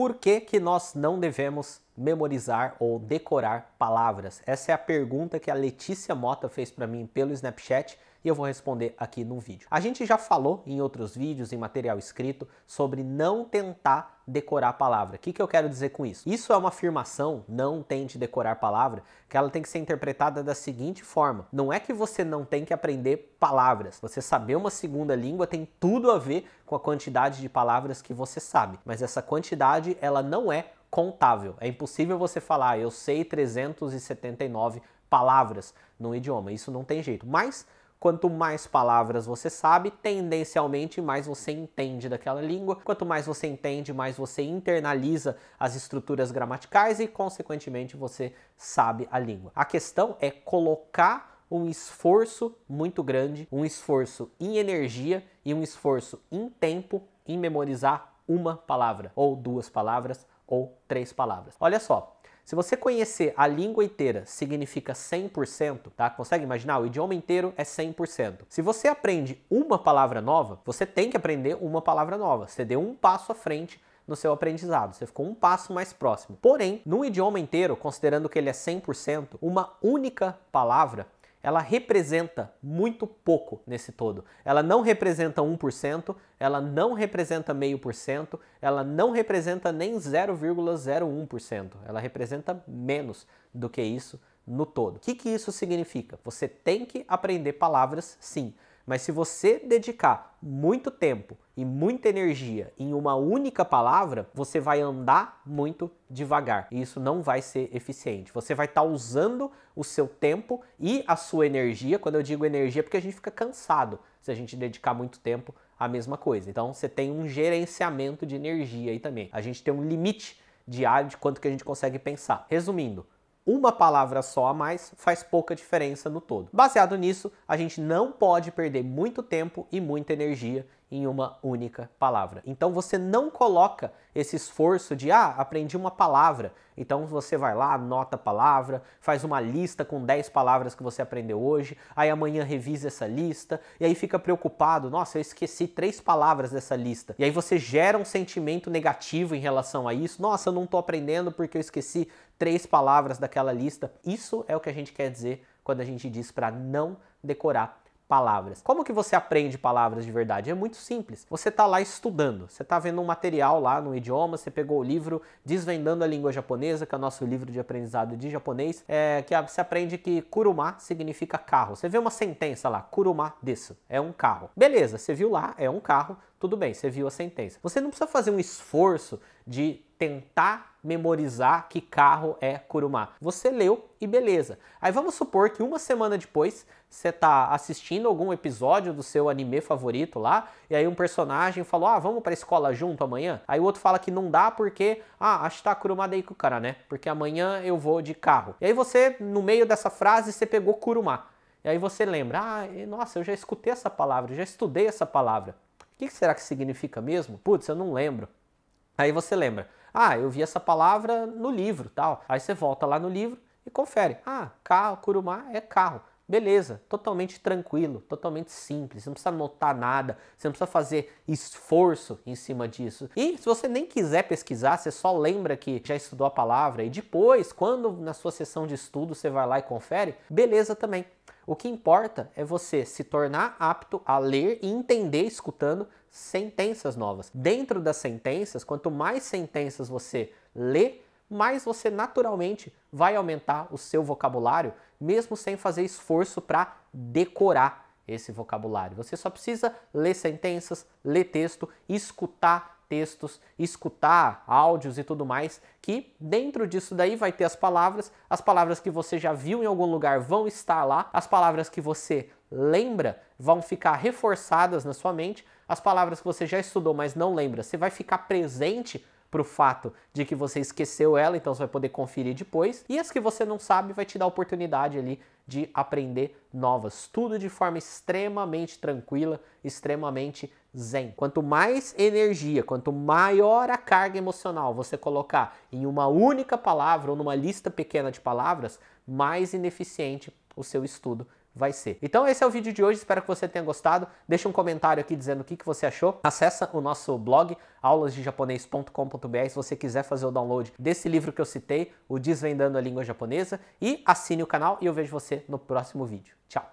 Por que, que nós não devemos memorizar ou decorar palavras? Essa é a pergunta que a Letícia Mota fez para mim pelo Snapchat e eu vou responder aqui no vídeo. A gente já falou em outros vídeos, em material escrito, sobre não tentar decorar a palavra. O que, que eu quero dizer com isso? Isso é uma afirmação, não tente decorar palavra, que ela tem que ser interpretada da seguinte forma: não é que você não tem que aprender palavras. Você saber uma segunda língua tem tudo a ver com a quantidade de palavras que você sabe, mas essa quantidade ela não é contável. É impossível você falar, ah, eu sei 379 palavras num idioma. Isso não tem jeito. Mas Quanto mais palavras você sabe, tendencialmente mais você entende daquela língua. Quanto mais você entende, mais você internaliza as estruturas gramaticais e, consequentemente, você sabe a língua. A questão é colocar um esforço muito grande, um esforço em energia e um esforço em tempo em memorizar uma palavra, ou duas palavras, ou três palavras. Olha só, se você conhecer a língua inteira, significa 100%, tá? Consegue imaginar? O idioma inteiro é 100%. Se você aprende uma palavra nova, você tem que aprender uma palavra nova. Você deu um passo à frente no seu aprendizado, você ficou um passo mais próximo. Porém, no idioma inteiro, considerando que ele é 100%, uma única palavra ela representa muito pouco nesse todo. Ela não representa 1%, ela não representa 0,5%, ela não representa nem 0,01%. Ela representa menos do que isso no todo. O que, que isso significa? Você tem que aprender palavras, sim mas se você dedicar muito tempo e muita energia em uma única palavra, você vai andar muito devagar e isso não vai ser eficiente. Você vai estar tá usando o seu tempo e a sua energia. Quando eu digo energia, é porque a gente fica cansado se a gente dedicar muito tempo à mesma coisa. Então você tem um gerenciamento de energia aí também. A gente tem um limite diário de quanto que a gente consegue pensar. Resumindo, uma palavra só a mais faz pouca diferença no todo. Baseado nisso, a gente não pode perder muito tempo e muita energia em uma única palavra. Então você não coloca esse esforço de ah, aprendi uma palavra. Então você vai lá, anota a palavra, faz uma lista com 10 palavras que você aprendeu hoje, aí amanhã revisa essa lista e aí fica preocupado, nossa, eu esqueci três palavras dessa lista. E aí você gera um sentimento negativo em relação a isso. Nossa, eu não estou aprendendo porque eu esqueci três palavras daquela lista. Isso é o que a gente quer dizer quando a gente diz para não decorar palavras. Como que você aprende palavras de verdade? É muito simples. Você está lá estudando, você está vendo um material lá no idioma, você pegou o livro Desvendando a Língua Japonesa, que é o nosso livro de aprendizado de japonês, é, que você aprende que kuruma significa carro. Você vê uma sentença lá, kuruma desu, é um carro. Beleza, você viu lá, é um carro, tudo bem, você viu a sentença. Você não precisa fazer um esforço de tentar memorizar que carro é Kurumá. Você leu e beleza. Aí vamos supor que uma semana depois você tá assistindo algum episódio do seu anime favorito lá, e aí um personagem falou: "Ah, vamos para escola junto amanhã?". Aí o outro fala que não dá porque ah, acho que tá Kuruma daí com o cara, né? Porque amanhã eu vou de carro. E aí você no meio dessa frase você pegou Kuruma. E aí você lembra: "Ah, nossa, eu já escutei essa palavra, já estudei essa palavra. O que será que significa mesmo? Putz, eu não lembro". Aí você lembra. Ah, eu vi essa palavra no livro, tal. Aí você volta lá no livro e confere. Ah, carro, curumá é carro. Beleza, totalmente tranquilo, totalmente simples, você não precisa anotar nada, você não precisa fazer esforço em cima disso. E se você nem quiser pesquisar, você só lembra que já estudou a palavra e depois, quando na sua sessão de estudo você vai lá e confere, beleza também. O que importa é você se tornar apto a ler e entender escutando sentenças novas. Dentro das sentenças, quanto mais sentenças você lê, mais você naturalmente vai aumentar o seu vocabulário, mesmo sem fazer esforço para decorar esse vocabulário. Você só precisa ler sentenças, ler texto, escutar textos, escutar áudios e tudo mais, que dentro disso daí vai ter as palavras, as palavras que você já viu em algum lugar vão estar lá, as palavras que você lembra vão ficar reforçadas na sua mente, as palavras que você já estudou, mas não lembra, você vai ficar presente para o fato de que você esqueceu ela, então você vai poder conferir depois. E as que você não sabe vai te dar a oportunidade ali de aprender novas. Tudo de forma extremamente tranquila, extremamente zen. Quanto mais energia, quanto maior a carga emocional você colocar em uma única palavra ou numa lista pequena de palavras, mais ineficiente o seu estudo vai ser. Então esse é o vídeo de hoje, espero que você tenha gostado. Deixa um comentário aqui dizendo o que, que você achou. Acesse o nosso blog aulasdejaponês.com.br se você quiser fazer o download desse livro que eu citei, o Desvendando a Língua Japonesa, e assine o canal e eu vejo você no próximo vídeo. Tchau!